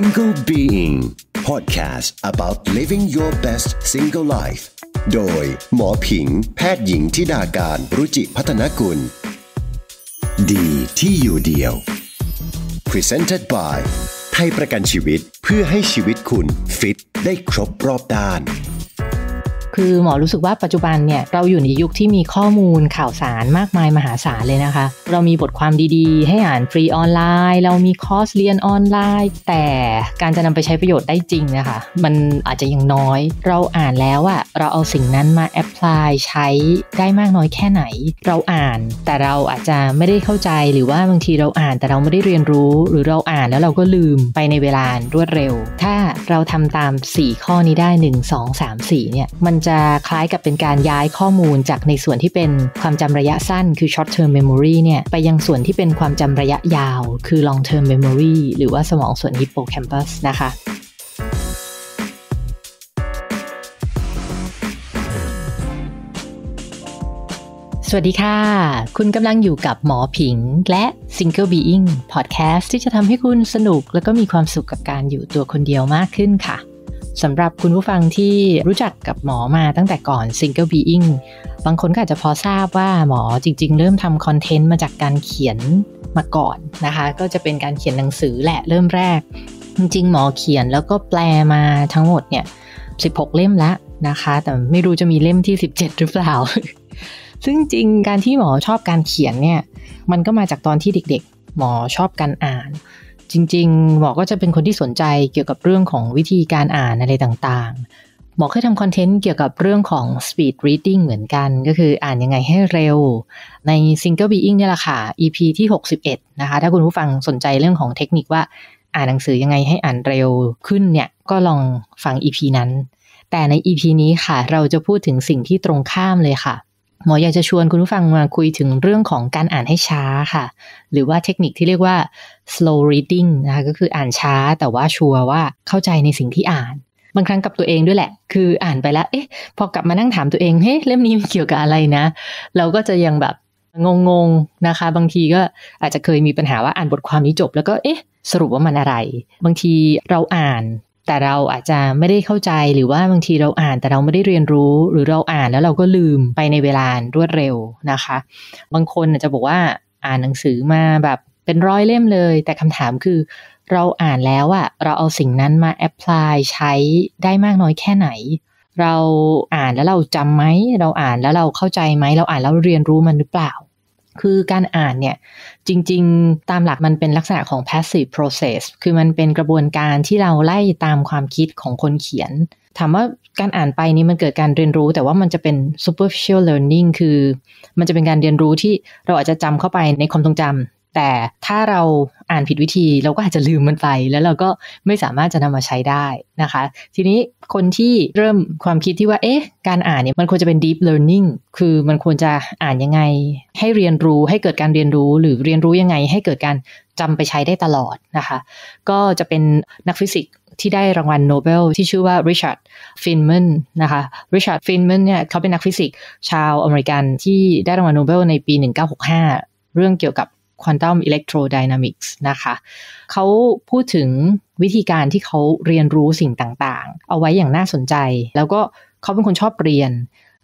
Single Being Podcast about living your best single life โดยหมอผิงแพทย์หญิงทิดาการรุจิพัฒนกุลดีที่อยู่เดียว Presented by ไทยประกันชีวิตเพื่อให้ชีวิตคุณฟิตได้ครบรอบด้านคือหมอรู้สึกว่าปัจจุบันเนี่ยเราอยู่ในยุคที่มีข้อมูลข่าวสารมากมายมหาศาลเลยนะคะ เรามีบทความดีๆให้อ่านฟรีออนไลน์ เรามีคอร์สเรียนออนไลน์แต่การจะนำไปใช้ประโยชน์ได้จริงนะคะมันอาจจะยังน้อยเราอ่านแล้วอะเราเอาสิ่งนั้นมาแอพพลายใช้ได้มากน้อยแค่ไหน เราอ่านแต่เราอาจจะไม่ได้เข้าใจหรือว่าบางทีเราอ่านแต่เราไม่ได้เรียนรู้ หรือเราอ่านแล้วเราก็ลืมไปในเวลารวดเร็ว ถ้าเราทำตาม 4 ข้อนี้ได้ 1 2 3 4เนี่ยมันจะคล้ายกับเป็นการย้ายข้อมูลจากในส่วนที่เป็นความจำระยะสั้นคือ short term memory เนี่ยไปยังส่วนที่เป็นความจำระยะยาวคือ long term memory หรือว่าสมองส่วน hippocampus นะคะ สวัสดีค่ะ คุณกำลังอยู่กับหมอผิงและ Single Being Podcast ที่จะทำให้คุณสนุกและก็มีความสุขกับการอยู่ตัวคนเดียวมากขึ้นค่ะสำหรับคุณผู้ฟังที่รู้จักกับหมอมาตั้งแต่ก่อน Single Being บางคนก็อาจจะพอทราบว่าหมอจริงๆเริ่มทำคอนเทนต์มาจากการเขียนมาก่อนนะคะ ก็จะเป็นการเขียนหนังสือแหละเริ่มแรก จริง ๆ หมอเขียนแล้วก็แปลมาทั้งหมดเนี่ย 16 เล่มละนะคะ แต่ไม่รู้จะมีเล่มที่17หรือเปล่าซึ่งจริงการที่หมอชอบการเขียนเนี่ย มันก็มาจากตอนที่เด็ก ๆ หมอชอบการอ่านจริง ๆ หมอ ก็จะเป็นคนที่สนใจเกี่ยวกับเรื่องของวิธีการอ่านอะไรต่างๆ หมอเคยทำคอนเทนต์เกี่ยวกับเรื่องของ speed reading เหมือนกัน ก็คืออ่านยังไงให้เร็ว ใน single being เนี่ยแหละค่ะ EP ที่ 61 นะคะ ถ้าคุณผู้ฟังสนใจเรื่องของเทคนิคว่า อ่านหนังสือยังไงให้อ่านเร็วขึ้นเนี่ย ก็ลองฟัง EP นั้น แต่ใน EP นี้ค่ะเราจะพูดถึงสิ่งที่ตรงข้ามเลยค่ะหมออยากจะชวนคุณผู้ฟังมาคุยถึงเรื่องของการอ่านให้ช้าค่ะ หรือว่าเทคนิคที่เรียกว่า slow reading นะคะก็คืออ่านช้าแต่ว่าชัวร์ว่าเข้าใจในสิ่งที่อ่าน บางครั้งกับตัวเองด้วยแหละ คืออ่านไปแล้ว เอ๊ะ พอกลับมานั่งถามตัวเองเฮ้ยเล่มนี้มันเกี่ยวกับอะไรนะ เราก็จะยังแบบงงๆนะคะ บางทีก็อาจจะเคยมีปัญหาว่าอ่านบทความนี้จบ แล้วก็เอ๊ะสรุปว่ามันอะไร บางทีเราอ่านแต่เราอาจจะไม่ได้เข้าใจหรือว่าบางทีเราอ่านแต่เราไม่ได้เรียนรู้ หรือเราอ่านแล้วเราก็ลืมไปในเวลารวดเร็วนะคะ บางคนอาจจะบอกว่าอ่านหนังสือมาแบบเป็นร้อยเล่มเลย แต่คำถามคือ เราอ่านแล้วอะเราเอาสิ่งนั้นมาแอพพลายใช้ได้มากน้อยแค่ไหน เราอ่านแล้วเราจำไหมเราอ่านแล้วเราเข้าใจไหม เราอ่านแล้วเรียนรู้มันหรือเปล่าคือการอ่านเนี่ย จริงๆ ตามหลักมันเป็นลักษณะของ passive process คือมันเป็นกระบวนการที่เราไล่ตามความคิดของคนเขียน ถามว่าการอ่านไปนี้มันเกิดการเรียนรู้แต่ว่ามันจะเป็น superficial learning คือมันจะเป็นการเรียนรู้ที่เราอาจจะจำเข้าไปในความทรงจำแต่ถ้าเราอ่านผิดวิธี เราก็อาจจะลืมมันไป แล้วเราก็ไม่สามารถจะนำมาใช้ได้นะคะ ทีนี้คนที่เริ่มความคิดที่ว่าเอ๊ะการอ่านเนี่ยมันควรจะเป็น deep learning คือมันควรจะอ่านยังไง ให้เรียนรู้ให้เกิดการเรียนรู้หรือเรียนรู้ยังไง ให้เกิดการจำไปใช้ได้ตลอดนะคะก็จะเป็นนักฟิสิกสที่ได้รางวัลโนเบลที่ชื่อว่าริชาร์ดฟินแมนนะคะริชาร์ดฟินแมนเนี่ยเขาเป็นนักฟิสิกส์ชาวอเมริกันที่ได้รางวัลโนเบลในปี 1965 เรื่องเกี่ยวกับ Quantum Electrodynamics นะคะ เขาพูดถึงวิธีการที่เขาเรียนรู้สิ่งต่าง ๆ เอาไว้อย่างน่าสนใจ แล้วก็เขาเป็นคนชอบเรียน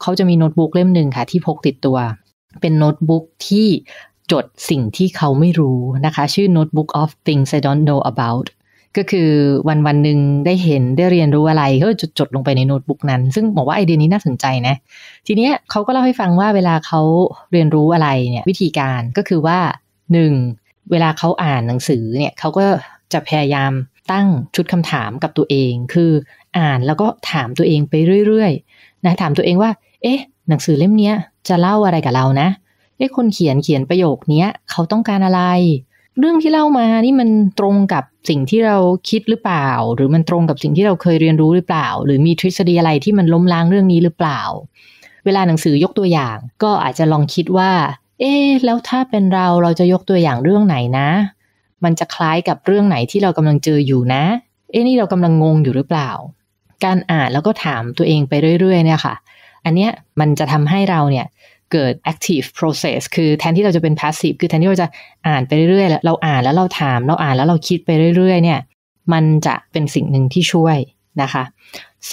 เขาจะมีโน้ตบุ๊กเล่มหนึ่งค่ะ ที่พกติดตัว เป็นโน้ตบุ๊กที่จดสิ่งที่เขาไม่รู้นะคะ ชื่อ Notebook of Things I Don't Know About ก็คือวันวันหนึ่งได้เห็นได้เรียนรู้อะไรก็จดจดลงไปในโน้ตบุ๊กนั้น ซึ่งบอกว่าไอเดียนี้น่าสนใจนะ ทีเนี้ยเขาก็เล่าให้ฟังว่าเวลาเขาเรียนรู้อะไรเนี่ยวิธีการก็คือว่าหนึ่งเวลาเขาอ่านหนังสือเนี่ยเขาก็จะพยายามตั้งชุดคำถามกับตัวเองคืออ่านแล้วก็ถามตัวเองไปเรื่อยๆนะถามตัวเองว่าเอ๊ะ หนังสือเล่มนี้จะเล่าอะไรกับเรานะเอ๊ะคนเขียนเขียนประโยคนี้เขาต้องการอะไร เรื่องที่เล่ามานี่มันตรงกับสิ่งที่เราคิดหรือเปล่า หรือมันตรงกับสิ่งที่เราเคยเรียนรู้หรือเปล่า หรือมีทฤษฎีอะไรที่มันล้มล้างเรื่องนี้หรือเปล่า เวลาหนังสือยกตัวอย่าง ก็อาจจะลองคิดว่าเอ๊แล้วถ้าเป็นเราเราจะยกตัวอย่างเรื่องไหนนะ มันจะคล้ายกับเรื่องไหนที่เรากำลังเจออยู่นะ เอ๊นี่เรากำลังงงอยู่หรือเปล่า การอ่านแล้วก็ถามตัวเองไปเรื่อย ๆ เนี่ยค่ะ อันเนี้ยมันจะทำให้เราเนี่ยเกิด active process คือแทนที่เราจะเป็น passive คือแทนที่เราจะอ่านไปเรื่อยๆ เราอ่านแล้วเราถามเราอ่านแล้วเราคิดไปเรื่อยๆเนี่ยมันจะเป็นสิ่งหนึ่งที่ช่วยนะคะ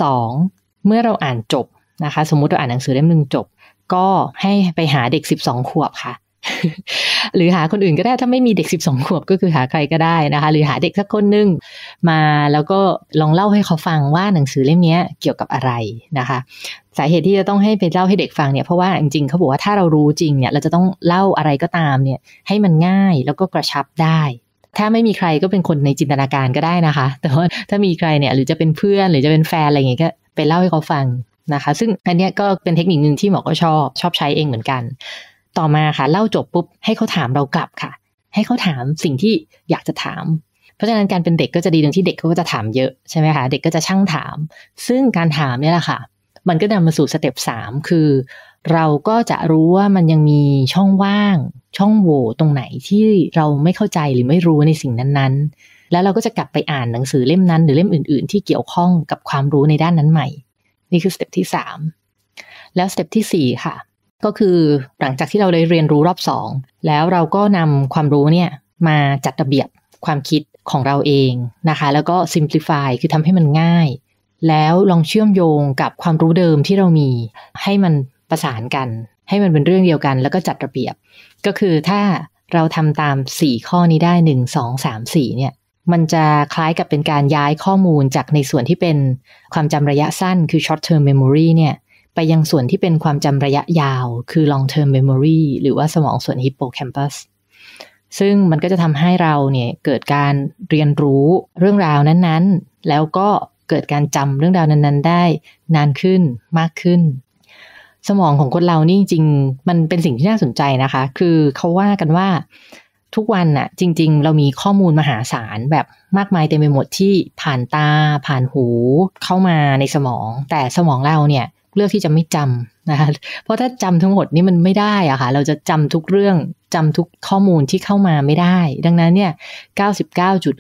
2. เมื่อเราอ่านจบนะคะสมมุติเราอ่านหนังสือเล่มหนึ่งจบก็ให้ไปหาเด็กสสิบองขวบค่ะ หรือหาคนอื่นก็ได้ ถ้าไม่มีเด็กสสิบองขวบก็คือหาใครก็ได้นะคะหรือหาเด็กสักคนนึงมาแล้วก็ลองเล่าให้เขาฟังว่าหนังสือเล่มนี้เกี่ยวกับอะไรนะคะ สาเหตุที่จะต้องให้ไปเล่าให้เด็กฟังเนี่ยเพราะว่าจริงๆเขาบอกว่าถ้าเรารู้จริงเนี่ยเราจะต้องเล่าอะไรก็ตามเนี่ยให้มันง่ายแล้วก็กระชับได้ ถ้าไม่มีใครก็เป็นคนในจินตนาการก็ได้นะคะแต่ว่าถ้ามีใครเนี่ยหรือจะเป็นเพื่อนหรือจะเป็นแฟนอะไรอย่างเงี้ยก็ไปเล่าให้เขาฟังนะคะซึ่งอันนี้ก็เป็นเทคนิคหนึ่งที่หมอก็ชอบชอบใช้เองเหมือนกัน ต่อมาค่ะเล่าจบปุ๊บให้เขาถามเรากลับค่ะ ให้เขาถามสิ่งที่อยากจะถาม เพราะฉะนั้นการเป็นเด็กก็จะดีตรงที่เด็กเขาก็จะถามเยอะใช่ไหมคะ เด็กก็จะช่างถาม ซึ่งการถามเนี่ยแหละค่ะ มันก็นำมาสู่สเต็ปสามคือ เราก็จะรู้ว่ามันยังมีช่องว่าง ช่องโหว่ตรงไหนที่เราไม่เข้าใจหรือไม่รู้ในสิ่งนั้นๆ แล้วเราก็จะกลับไปอ่านหนังสือเล่มนั้นหรือเล่มอื่นๆที่เกี่ยวข้องกับความรู้ในด้านนั้นใหม่นี่คือสเต็ปที่สามแล้วสเต็ปที่สี่ค่ะ ก็คือหลังจากที่เราได้เรียนรู้รอบสองแล้วเราก็นำความรู้เนี่ยมาจัดระเบียบความคิดของเราเองนะคะ แล้วก็ simplify คือทำให้มันง่าย แล้วลองเชื่อมโยงกับความรู้เดิมที่เรามีให้มันประสานกัน ให้มันเป็นเรื่องเดียวกัน แล้วก็จัดระเบียบ ก็คือถ้าเราทำตาม 4 ข้อนี้ได้ 1 2 3 4 เนี่ยมันจะคล้ายกับเป็นการย้ายข้อมูลจากในส่วนที่เป็นความจำระยะสั้น คือ short term memory เนี่ย ไปยังส่วนที่เป็นความจำระยะยาว คือ long term memory หรือว่าสมองส่วน hippocampus ซึ่งมันก็จะทำให้เราเนี่ยเกิดการเรียนรู้เรื่องราวนั้นๆ แล้วก็เกิดการจำเรื่องราวนั้นๆ ได้นานขึ้นมากขึ้น สมองของคนเรานี่จริงมันเป็นสิ่งที่น่าสนใจนะคะ คือเขาว่ากันว่าทุกวันน่ะจริง ๆเรามีข้อมูลมหาศาลแบบมากมายเต็มไปหมดที่ผ่านตาผ่านหูเข้ามาในสมอง แต่สมองเราเนี่ยเลือกที่จะไม่จำนะคะเพราะถ้าจำทั้งหมดนี่มันไม่ได้อะคะ่ะเราจะจำทุกเรื่องจำทุกข้อมูลที่เข้ามาไม่ได้ ดังนั้นเนี่ย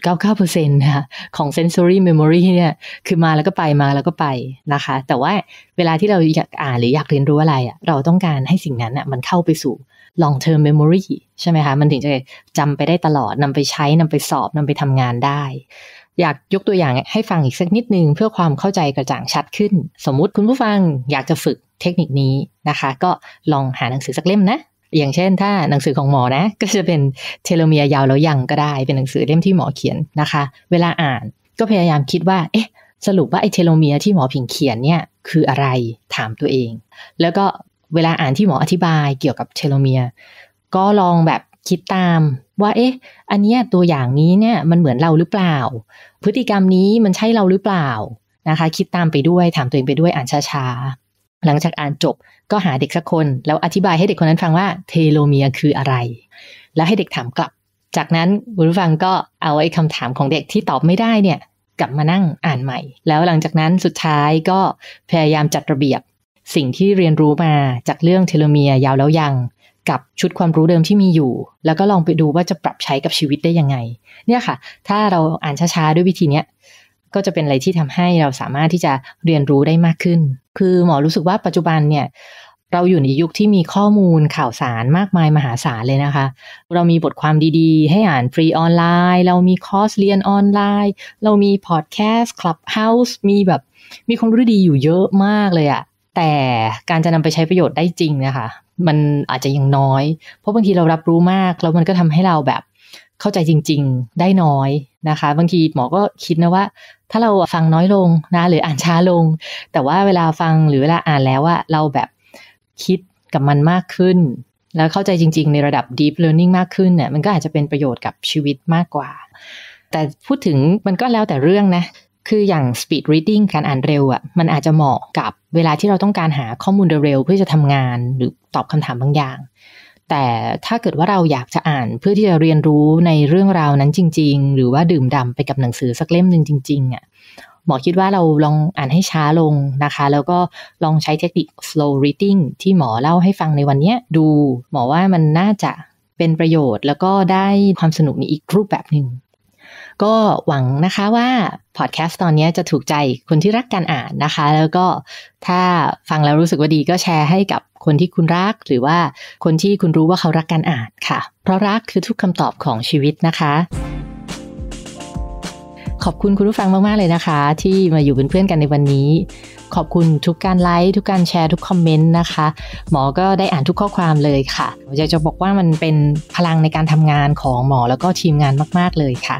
99.99%นะคะของ sensory memory เนี่ยคือมาแล้วก็ไปมาแล้วก็ไปนะคะ แต่ว่าเวลาที่เราอยากอ่านหรืออยากเรียนรู้อะไรอะเราต้องการให้สิ่งนั้นอะมันเข้าไปสู่ long term memory ใช่ไหมคะมันถึงจะจำไปได้ตลอดนำไปใช้นำไปสอบนำไปทำงานได้ อยากยกตัวอย่างให้ฟังอีกสักนิดนึง เพื่อความเข้าใจกระจ่างชัดขึ้น สมมุติคุณผู้ฟังอยากจะฝึกเทคนิคนี้นะคะ ก็ลองหาหนังสือสักเล่มนะ อย่างเช่นถ้าหนังสือของหมอนะ ก็จะเป็นเทโลเมียยาวแล้วยังก็ได้เป็นหนังสือเล่มที่หมอเขียนนะคะ เวลาอ่านก็พยายามคิดว่าเอ๊ะ สรุปว่าไอ้เทโลเมียที่หมอผิงเขียนเนี่ยคืออะไรถามตัวเอง แล้วก็เวลาอ่านที่หมออธิบายเกี่ยวกับเทโลเมีย ก็ลองแบบคิดตามว่าเอ๊ะ อันนี้ตัวอย่างนี้เนี่ยมันเหมือนเราหรือเปล่า พฤติกรรมนี้มันใช่เราหรือเปล่านะคะ คิดตามไปด้วยถามตัวเองไปด้วยอ่านช้าๆ หลังจากอ่านจบก็หาเด็กสักคน แล้วอธิบายให้เด็กคนนั้นฟังว่าเทโลเมีย คืออะไร แล้วให้เด็กถามกลับ จากนั้นคุณผู้ฟังก็เอาไอ้คำถามของเด็กที่ตอบไม่ได้เนี่ยกลับมานั่งอ่านใหม่ แล้วหลังจากนั้นสุดท้ายก็พยายามจัดระเบียบสิ่งที่เรียนรู้มาจากเรื่องเทโลเมียยาวแล้วยังกับชุดความรู้เดิมที่มีอยู่ แล้วก็ลองไปดูว่าจะปรับใช้กับชีวิตได้ยังไง เนี่ยค่ะ ถ้าเราอ่านช้าๆด้วยวิธีเนี้ยก็จะเป็นอะไรที่ทำให้เราสามารถที่จะเรียนรู้ได้มากขึ้น คือหมอรู้สึกว่าปัจจุบันเนี่ยเราอยู่ในยุคที่มีข้อมูลข่าวสารมากมายมหาศาลเลยนะคะ เรามีบทความดีๆ ให้อ่านฟรีออนไลน์ เรามีคอร์สเรียนออนไลน์เรามีพอดแคสต์คลับเฮาส์มีแบบมีความรู้ดีอยู่เยอะมากเลยอะแต่การจะนำไปใช้ประโยชน์ได้จริงนะคะ มันอาจจะยังน้อย เพราะบางทีเรารับรู้มากแล้วมันก็ทำให้เราแบบเข้าใจจริงๆได้น้อยนะคะ บางทีหมอก็คิดนะว่า ถ้าเราฟังน้อยลงนะหรืออ่านช้าลง แต่ว่าเวลาฟังหรือเวลาอ่านแล้วว่าเราแบบคิดกับมันมากขึ้น แล้วเข้าใจจริงๆ ในระดับ deep learning มากขึ้นเนี่ยมันก็อาจจะเป็นประโยชน์กับชีวิตมากกว่า แต่พูดถึงมันก็แล้วแต่เรื่องนะคืออย่าง speed reading การอ่านเร็วอ่ะมันอาจจะเหมาะกับเวลาที่เราต้องการหาข้อมูลเร็ว เพื่อจะทำงานหรือตอบคำถามบางอย่าง แต่ถ้าเกิดว่าเราอยากจะอ่านเพื่อที่จะเรียนรู้ในเรื่องราวนั้นจริง ๆ หรือว่าดื่มด่าไปกับหนังสือสักเล่มหนึ่งจริงๆอ่ะ หมอคิดว่าเราลองอ่านให้ช้าลงนะคะ แล้วก็ลองใช้เทคนิค slow reading ที่หมอเล่าให้ฟังในวันนี้ ดู หมอว่ามันน่าจะเป็นประโยชน์ แล้วก็ได้ความสนุกในอีกรูปแบบหนึ่งก็หวังนะคะว่าพอดแคสต์ตอนนี้จะถูกใจคนที่รักการอ่านนะคะ แล้วก็ถ้าฟังแล้วรู้สึกว่าดีก็แชร์ให้กับคนที่คุณรัก หรือว่าคนที่คุณรู้ว่าเขารักการอ่านค่ะ เพราะรักคือทุกคำตอบของชีวิตนะคะขอบคุณคุณผู้ฟังมาก ๆ เลยนะคะ ที่มาอยู่เป็นเพื่อนกันในวันนี้ ขอบคุณทุกการไลค์ ทุกการแชร์ทุกคอมเมนต์นะคะ หมอก็ได้อ่านทุกข้อความเลยค่ะอยากจะบอกว่ามันเป็นพลังในการทำงานของหมอแล้วก็ทีมงานมาก ๆ เลยค่ะ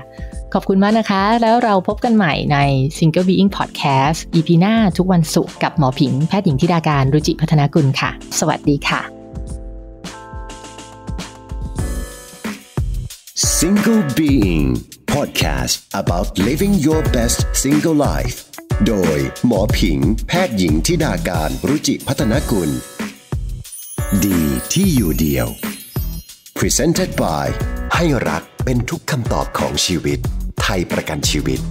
ขอบคุณมากนะคะ แล้วเราพบกันใหม่ใน Single Being Podcast EP หน้าทุกวันศุกร์กับหมอผิงแพทย์หญิงธิดาการ รุจิพัฒนากุลค่ะ สวัสดีค่ะ Single Being Podcast about living your best single life โดยหมอผิงแพทย์หญิงทิดาการรุจิพัฒนกุล ดีที่อยู่เดียว Presented by ให้รักเป็นทุกคำตอบของชีวิต ไทยประกันชีวิต